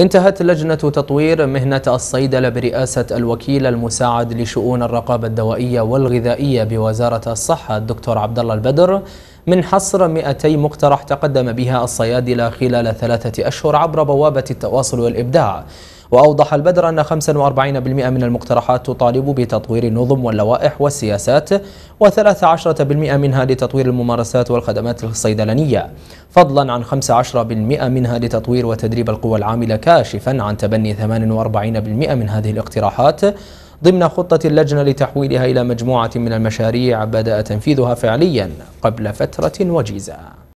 انتهت لجنة تطوير مهنة الصيدلة برئاسة الوكيل المساعد لشؤون الرقابة الدوائية والغذائية بوزارة الصحة الدكتور عبدالله البدر من حصر 200 مقترح تقدم بها الصيادلة خلال ثلاثة أشهر عبر بوابة التواصل والإبداع وأوضح البدر أن 45% من المقترحات تطالب بتطوير النظم واللوائح والسياسات و13% منها لتطوير الممارسات والخدمات الصيدلانية فضلا عن 15% منها لتطوير وتدريب القوى العاملة كاشفا عن تبني 48% من هذه الاقتراحات ضمن خطة اللجنة لتحويلها إلى مجموعة من المشاريع بدأ تنفيذها فعليا قبل فترة وجيزة